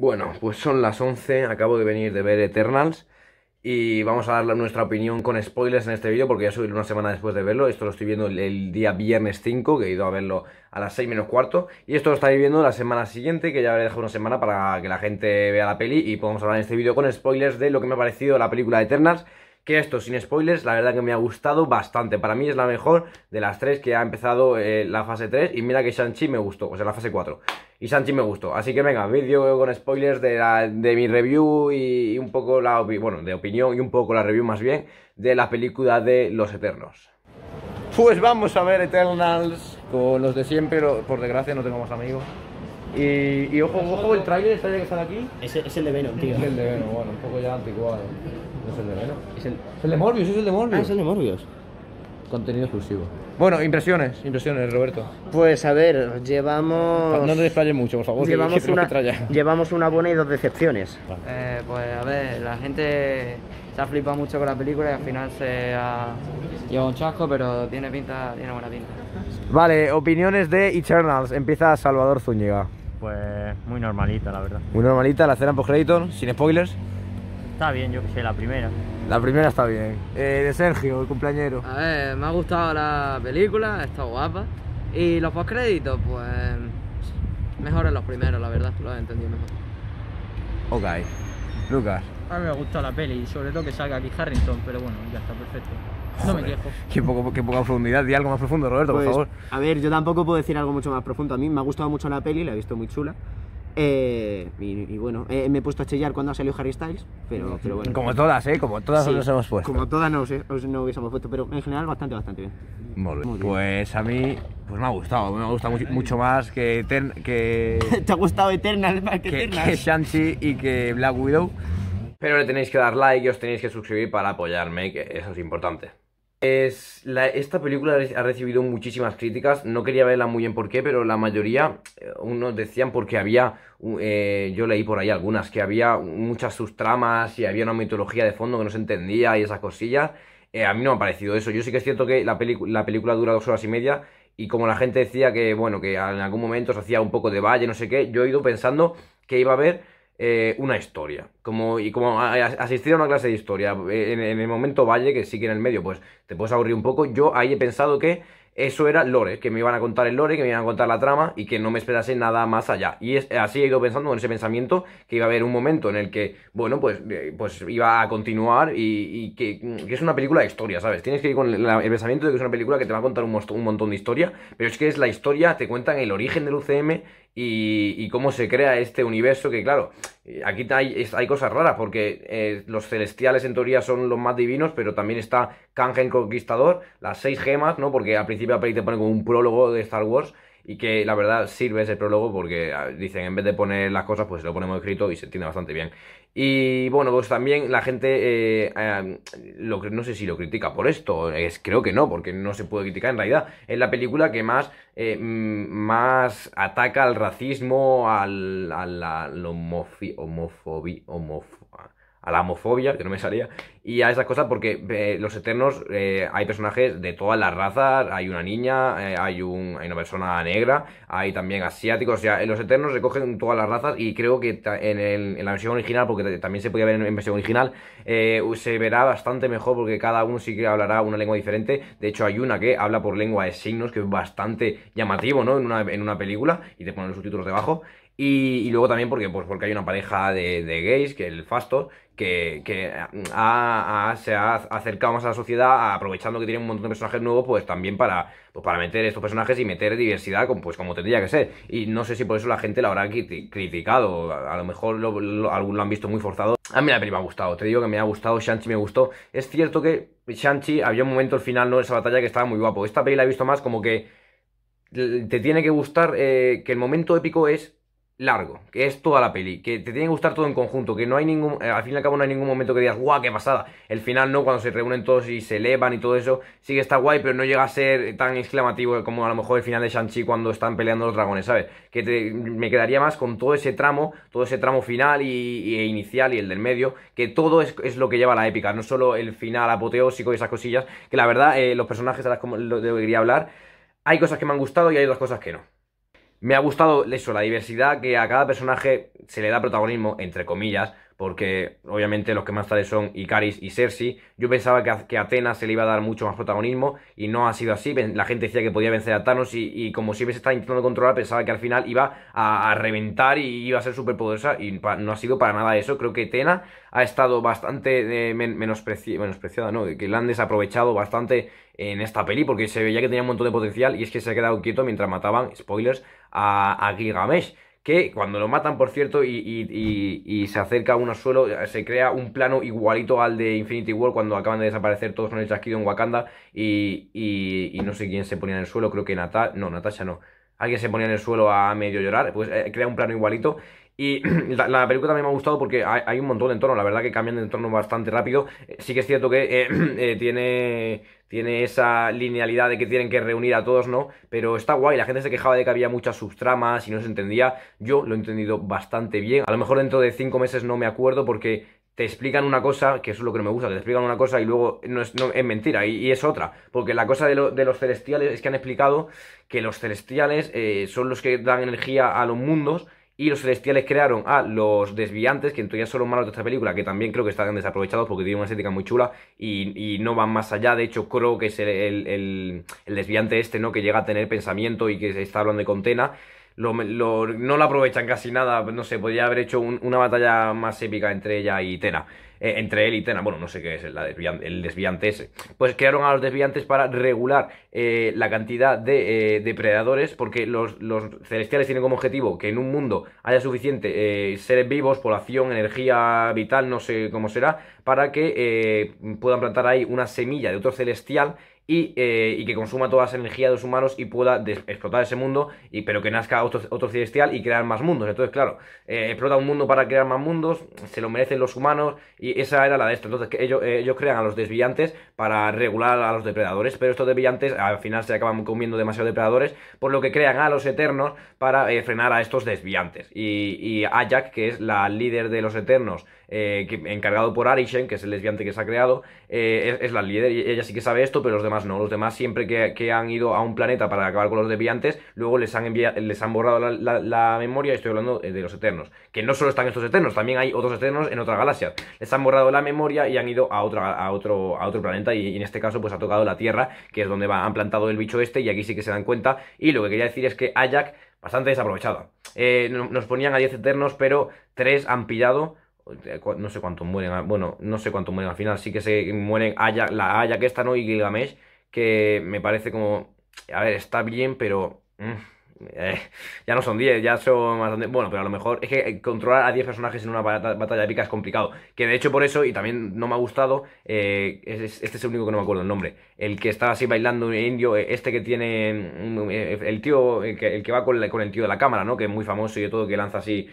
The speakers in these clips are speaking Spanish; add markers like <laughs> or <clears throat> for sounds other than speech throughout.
Bueno, pues son las 11, acabo de venir de ver Eternals y vamos a darle nuestra opinión con spoilers en este vídeo porque ya subí una semana después de verlo. Esto lo estoy viendo el, día viernes 5, que he ido a verlo a las 6 menos cuarto. Y esto lo estaréis viendo la semana siguiente, que ya habré dejado una semana para que la gente vea la peli y podamos hablar en este vídeo con spoilers de lo que me ha parecido la película Eternals que esto, sin spoilers, la verdad que me ha gustado bastante. Para mí es la mejor de las tres que ha empezado eh, la fase 3 y mira que sanchi me gustó, o sea, la fase 4. Y sanchi me gustó. Así que venga, vídeo con spoilers de, de mi review y, un poco la bueno, de opinión y un poco la review más bien de la película de Los Eternos. Pues vamos a ver Eternals con los de siempre, pero por desgracia no tengo más amigos. Y, ojo, ojo, el trailer, el que sale aquí. Es, el de Venom, tío. Es el de Venom, bueno, un poco ya anticuado. es el de Venom. Es el, de Morbius, es el de Morbius. Ah, es el de Morbius. Contenido exclusivo. Bueno, impresiones, impresiones, Roberto. Pues a ver, llevamos. No te desplayes mucho, por favor. Llevamos, una, llevamos una buena y dos decepciones. Eh, pues a ver, la gente se ha flipado mucho con la película y al final se ha llevado un chasco, pero tiene pinta, tiene buena pinta. Vale, opiniones de Eternals. Empieza Salvador Zúñiga. Pues muy normalita, la verdad. Muy normalita, la cena post-crédito, sin spoilers. Está bien, yo que sé, la primera. La primera está bien. Eh, de Sergio, el cumpleañero. A ver, me ha gustado la película, está guapa. Y los postcréditos, pues. mejor en los primeros, la verdad, lo he entendido mejor. Ok. Lucas. A mí me ha gustado la peli sobre todo que salga aquí Harrington, pero bueno, ya está perfecto. No me quejo. Qué, poco, poca profundidad, di algo más profundo, Roberto, por pues, favor. A ver, yo tampoco puedo decir algo mucho más profundo. A mí me ha gustado mucho la peli, la he visto muy chula. Eh, y, bueno, eh, me he puesto a chillar cuando ha salido Harry Styles, pero, bueno. Como todas, ¿eh? Como todas nos hemos puesto. Como todas nos, eh, no hubiésemos puesto, pero en general bastante, bastante bien. Muy bien. Pues a mí pues me ha gustado, me ha gustado mucho, más que... que <laughs> ¿Te ha gustado Eternal que, que, que Shang-Chi y que Black Widow. Pero le tenéis que dar like y os tenéis que suscribir para apoyarme, que eso es importante. Es esta película ha recibido muchísimas críticas, no quería verla muy bien por qué, pero la mayoría, eh, unos decían porque había, eh, yo leí por ahí algunas, que había muchas sus tramas y había una mitología de fondo que no se entendía y esas cosillas. Eh, a mí no me ha parecido eso, yo sí que es cierto que la, la película dura dos horas y media y como la gente decía que, bueno, que en algún momento se hacía un poco de valle, no sé qué, yo he ido pensando que iba a haber eh, una historia. Como, y como asistir a una clase de historia. Eh, en, el momento Valle, que sí que en el medio, pues te puedes aburrir un poco. Yo ahí he pensado que eso era lore, que me iban a contar el lore, que me iban a contar la trama y que no me esperase nada más allá. Y es, así he ido pensando en ese pensamiento que iba a haber un momento en el que, bueno, pues, eh, pues iba a continuar y, que, es una película de historia, ¿sabes? Tienes que ir con el pensamiento de que es una película que te va a contar un, un montón de historia, pero es que es la historia, te cuentan el origen del UCM y, cómo se crea este universo que, claro, eh, aquí hay, hay cosas raras porque eh, los celestiales en teoría son los más divinos, pero también está Kang el Conquistador, las seis gemas, ¿no? Porque al principio te pone como un prólogo de Star Wars y que la verdad sirve ese prólogo porque ah, dicen en vez de poner las cosas pues lo ponemos escrito y se entiende bastante bien. Y bueno, pues también la gente, eh, no sé si lo critica por esto, es, creo que no, porque no se puede criticar en realidad. Es la película que más, eh, más ataca al racismo, al, a la homofobia, a la homofobia, que no me salía, y a esas cosas porque eh, los Eternos eh, hay personajes de todas las razas, hay una niña, eh, hay, un, una persona negra, hay también asiáticos, o sea, en los Eternos recogen todas las razas y creo que en, en, la versión original, porque también se podía ver en, la versión original, se verá bastante mejor porque cada uno sí que hablará una lengua diferente, de hecho hay una que habla por lengua de signos, que es bastante llamativo, ¿no? En una, en una película y te ponen los subtítulos debajo. Y, luego también porque, pues porque hay una pareja de, gays, que el Fasto, que, se ha acercado más a la sociedad aprovechando que tiene un montón de personajes nuevos, pues también para, pues, para meter estos personajes y meter diversidad pues como tendría que ser. Y no sé si por eso la gente la habrá criticado, a, lo mejor lo, algunos lo han visto muy forzado. A mí la peli me ha gustado, te digo que me ha gustado, Shang-Chi me gustó. Es cierto que Shang-Chi había un momento al final, ¿no? Esa batalla que estaba muy guapo. Esta peli la he visto más como que te tiene que gustar eh, que el momento épico es largo, que es toda la peli, que te tiene que gustar todo en conjunto, que no hay ningún, eh, al fin y al cabo no hay ningún momento que digas, guau, qué pasada. El final no, cuando se reúnen todos y se elevan y todo eso, sí que está guay, pero no llega a ser tan exclamativo como a lo mejor el final de Shang-Chi cuando están peleando los dragones, ¿sabes? Que me quedaría más con todo ese tramo, todo ese tramo final y, e inicial y el del medio, que todo es, lo que lleva la épica, no solo el final apoteósico y esas cosillas, que la verdad, eh, los personajes de las que debería hablar, hay cosas que me han gustado y hay otras cosas que no. Me ha gustado eso, la diversidad que a cada personaje se le da protagonismo, entre comillas, porque obviamente los que más tales son Icaris y Cersei. Yo pensaba que a, Atenas se le iba a dar mucho más protagonismo y no ha sido así. La gente decía que podía vencer a Thanos y, como siempre se está intentando controlar, pensaba que al final iba a, reventar y iba a ser súper poderosa y no ha sido para nada eso. Creo que Atena ha estado bastante eh, menospreciada, ¿no? Que la han desaprovechado bastante en esta peli porque se veía que tenía un montón de potencial y es que se ha quedado quieto mientras mataban, spoilers, a, a que cuando lo matan, por cierto, y, y, se acerca a un suelo, se crea un plano igualito al de Infinity War cuando acaban de desaparecer todos con el chasquido en Wakanda y, no sé quién se ponía en el suelo, creo que Natasha, no, Natasha no, alguien se ponía en el suelo a medio llorar, pues eh, crea un plano igualito y <clears throat> la, película también me ha gustado porque hay, un montón de entornos la verdad que cambian de entorno bastante rápido. Eh, sí que es cierto que eh, <clears throat> eh, tiene, tiene esa linealidad de que tienen que reunir a todos, ¿no? Pero está guay, la gente se quejaba de que había muchas subtramas y no se entendía. Yo lo he entendido bastante bien. A lo mejor dentro de cinco meses no me acuerdo porque te explican una cosa, que eso es lo que no me gusta, te explican una cosa y luego no es, no, es mentira y, es otra. Porque la cosa de, los celestiales es que han explicado que los celestiales son los que dan energía a los mundos y los celestiales crearon a los desviantes, que en teoría son los malos de esta película, que también creo que están desaprovechados porque tienen una estética muy chula y, no van más allá. De hecho, creo que es el, desviante este, ¿no? Que llega a tener pensamiento y que está hablando de contena. no lo aprovechan casi nada. No sé, podría haber hecho una batalla más épica entre ella y Tena. Eh, entre él y Tena. Bueno, no sé qué es el, desviante, ese. Pues crearon a los desviantes para regular eh, la cantidad de eh, depredadores, porque los, los, celestiales tienen como objetivo que en un mundo haya suficiente seres vivos, población, energía vital, no sé cómo será, para que puedan plantar ahí una semilla de otro celestial eh, y, que consuma toda esa energía de los humanos y pueda explotar ese mundo, y, pero que nazca otro, celestial y crear más mundos. Entonces, claro, eh, explota un mundo para crear más mundos, se lo merecen los humanos, y esa era la de esto. Entonces, ellos, crean a los desviantes para regular a los depredadores, pero estos desviantes al final se acaban comiendo demasiado depredadores, por lo que crean a los eternos para eh, frenar a estos desviantes. Y, y que es la líder de los eternos, eh, encargado por Arishen, que es el lesbiante que se ha creado, eh, es, la líder y ella sí que sabe esto, pero los demás no. Los demás siempre que, han ido a un planeta para acabar con los desviantes, luego les han, les han borrado la, memoria Y estoy hablando eh, de los Eternos, que no solo están estos Eternos, también hay otros Eternos en otra galaxia Les han borrado la memoria y han ido a, a, otro, a otro planeta y, en este caso pues ha tocado la Tierra, que es donde va, han plantado el bicho este y aquí sí que se dan cuenta. Y lo que quería decir es que Ajak, bastante desaprovechada. nos ponían a 10 eternos, pero 3 han pillado no sé cuántos mueren, bueno, no sé cuántos mueren al final, sí que se mueren la Haya que está, ¿no? Y Gilgamesh, que me parece como, a ver, está bien, pero... Mm, eh, ya no son 10, ya son más Bueno, pero a lo mejor es que eh, controlar a 10 personajes en una batalla épica es complicado. Que de hecho por eso, y también no me ha gustado, eh, este es el único que no me acuerdo el nombre. El que está así bailando un indio, este que tiene mm, el tío, el que, va con, el tío de la cámara, ¿no? Que es muy famoso y todo, que lanza así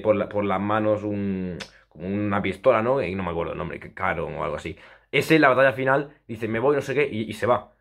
por, por las manos un una pistola, ¿no? Y no me acuerdo el nombre, Que caro o algo así. Ese, la batalla final, dice, me voy, no sé qué, y, se va.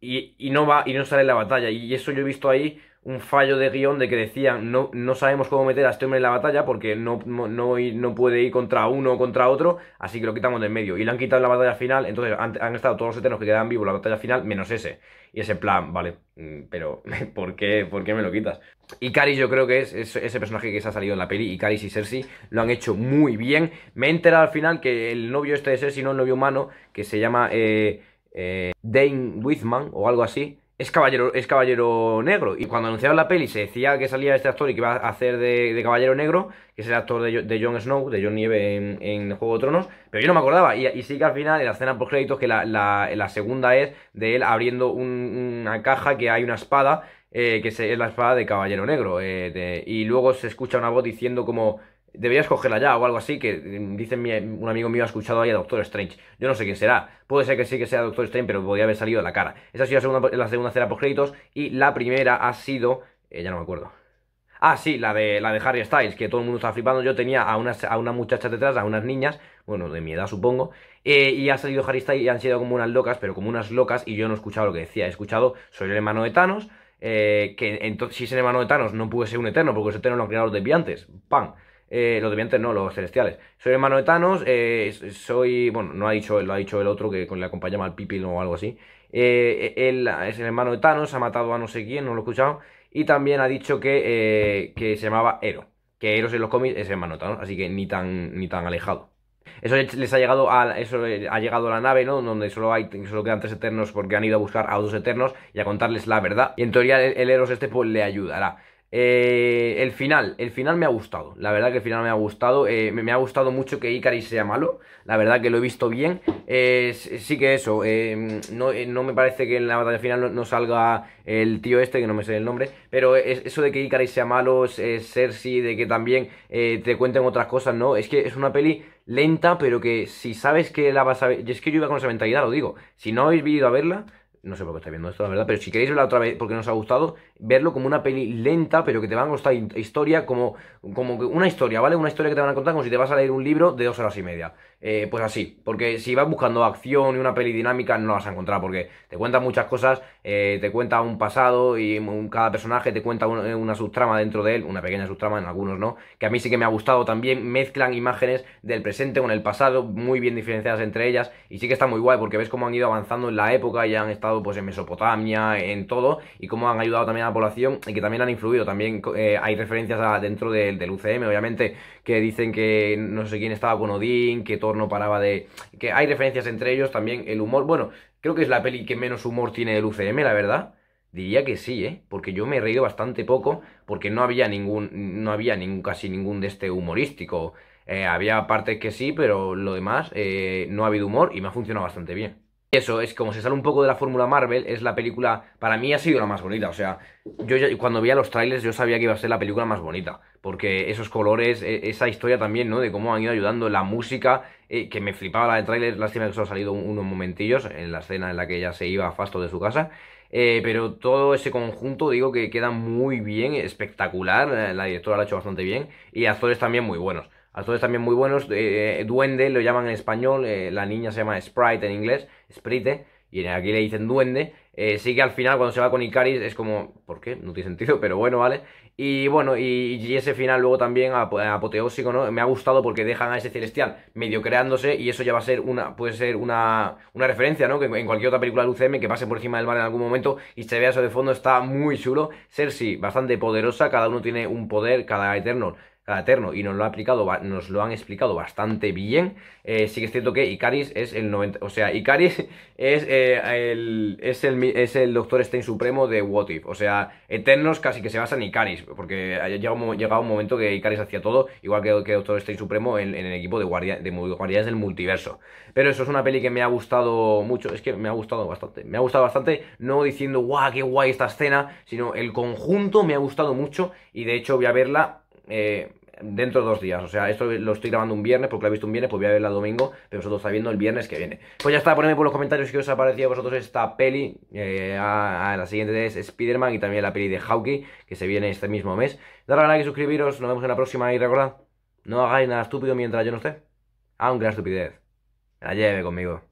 Y, y, no va, y no sale la batalla. Y eso yo he visto ahí un fallo de guión de que decían no, no sabemos cómo meter a este hombre en la batalla porque no, no, no puede ir contra uno o contra otro, así que lo quitamos en medio. Y lo han quitado en la batalla final, entonces han, estado todos los eternos que quedan vivos en la batalla final, menos ese. Y ese plan, vale, mm, pero <laughs> ¿por qué, ¿por qué me lo quitas? Y Caris yo creo que es, ese personaje que se ha salido en la peli, y Caris y Cersei lo han hecho muy bien. Me he enterado al final que el novio este de Cersei, no el novio humano, que se llama eh, eh, Dane Whitman o algo así, es caballero, es caballero negro. Y cuando anunciaron la peli se decía que salía este actor y que iba a hacer de, caballero negro, que es el actor de, de Jon Snow, de Jon Nieve en, en, Juego de Tronos, pero yo no me acordaba. Y, sí que al final, de la escena por créditos, que la, la, segunda es de él abriendo una caja que hay una espada, eh, que es la espada de caballero negro. Eh, y luego se escucha una voz diciendo como Debería escogerla ya o algo así, que mm, dice mi, un amigo mío ha escuchado ahí a Doctor Strange. Yo no sé quién será. Puede ser que sí que sea Doctor Strange, pero podría haber salido de la cara. Esa ha sido la segunda, la segunda por créditos y la primera ha sido... Eh, ya no me acuerdo. Ah, sí, la de, la de Harry Styles, que todo el mundo estaba flipando. Yo tenía a una a detrás, a unas niñas, bueno, de mi edad supongo, eh, y ha salido Harry Styles y han sido como unas locas, pero como unas locas, y yo no he escuchado lo que decía. He escuchado, soy el hermano de Thanos, eh, que entonces si es el hermano de Thanos no puede ser un eterno, porque ese Eterno lo han creado los desviantes. ¡Pam! Eh, los deviantes no, los celestiales. Soy hermano de Thanos, eh, soy, bueno, no ha dicho, lo ha dicho el otro que le acompaña mal Pipil o algo así. Eh, e, él es el hermano de Thanos, ha matado a no sé quién, no lo he escuchado. Y también ha dicho que, que se llamaba Ero, que Eros en los cómics es hermano de Thanos, así que ni tan, ni tan alejado. Eso les ha llegado a, eso ha llegado la nave, ¿no? Donde solo hay solo quedan tres eternos porque han ido a buscar a dos eternos y a contarles la verdad. Y en teoría el, el Eros este pues, le ayudará. Eh, el final, el final me ha gustado. La verdad que el final me ha gustado. Eh, me, ha gustado mucho que Ikari sea malo. La verdad que lo he visto bien. Eh, sí que eso. No, me parece que en la batalla final no, salga el tío este, que no me sé el nombre. Pero eso de que Icaris sea malo, Cersei, de que también te cuenten otras cosas, ¿no? Es que es una peli lenta, pero que si sabes que la vas a ver. Y es que yo iba con esa mentalidad, lo digo. Si no habéis venido a verla no sé por qué estáis viendo esto, la verdad, pero si queréis verla otra vez porque nos ha gustado, verlo como una peli lenta, pero que te van a contar historia como, como una historia, ¿vale? Una historia que te van a contar como si te vas a leer un libro de dos horas y media. Eh, pues así, porque si vas buscando acción y una peli dinámica no la vas a encontrar, porque te cuentan muchas cosas, eh, te cuenta un pasado y cada personaje te cuenta eh, una subtrama dentro de él, una pequeña subtrama en algunos, ¿no? Que a mí sí que me ha gustado también, mezclan imágenes del presente con el pasado, muy bien diferenciadas entre ellas, y sí que está muy guay, porque ves cómo han ido avanzando en la época y han estado pues en Mesopotamia, en todo, y cómo han ayudado también a población y que también han influido. También eh, hay referencias dentro del UCM, obviamente, que dicen que no sé quién estaba con Odín, que torno paraba de... que hay referencias entre ellos, también el humor. Bueno, creo que es la peli que menos humor tiene del UCM, la verdad. Diría que sí, ¿eh? Porque yo me he reído bastante poco, porque no había ningún, no había ningún, casi ningún de este humorístico. Eh, había partes que sí, pero lo demás eh, no ha habido humor y me ha funcionado bastante bien eso es como se sale un poco de la fórmula Marvel, es la película, para mí ha sido la más bonita, o sea, yo ya, cuando a los trailers yo sabía que iba a ser la película más bonita, porque esos colores, e, esa historia también, ¿no? De cómo han ido ayudando, la música, eh, que me flipaba la del tráiler, lástima que solo ha salido unos momentillos en la escena en la que ella se iba a Fasto de su casa, eh, pero todo ese conjunto, digo que queda muy bien, espectacular, la directora lo ha hecho bastante bien, y actores también muy buenos todos también muy buenos. Eh, eh, duende lo llaman en español. Eh, la niña se llama Sprite en inglés. Sprite. Y aquí le dicen duende. sí que al final cuando se va con Icaris es como... ¿Por qué? No tiene sentido, pero bueno, vale. Y bueno, y, ese final luego también apoteósico, ¿no? Me ha gustado porque dejan a ese celestial medio creándose y eso ya va a ser una... Puede ser una, una referencia, ¿no? Que en cualquier otra película de UCM que pase por encima del mar en algún momento y se vea eso de fondo está muy chulo. Cersei, bastante poderosa, cada uno tiene un poder, cada Eternal Eterno, y nos lo, ha aplicado, nos lo han explicado bastante bien. Eh, sí que es cierto que Icaris es el 90, o sea, Icaris <laughs> es, eh, el, es, el, Doctor Stein Supremo de What If. O sea, Eternos casi que se basa en Icaris, porque ha llegado, un momento que Icaris hacía todo, igual que, que Doctor Stein Supremo en, el equipo de, guardia, de Guardianes del Multiverso. Pero eso es una peli que me ha gustado mucho, es que me ha gustado bastante. Me ha gustado bastante, no diciendo, guau, qué guay esta escena, sino el conjunto me ha gustado mucho y de hecho voy a verla eh, dentro de dos días. O sea, esto lo estoy grabando un viernes porque lo he visto un viernes, pues voy a verla domingo, pero vosotros está viendo el viernes que viene. Pues ya está, ponedme por los comentarios que os ha parecido a vosotros esta peli. Eh, a, la siguiente es Spider-Man y también la peli de Hawkeye, que se viene este mismo mes. Darle a like y suscribiros, nos vemos en la próxima y recordad, no hagáis nada estúpido mientras yo no esté. Aunque la estupidez la lleve conmigo.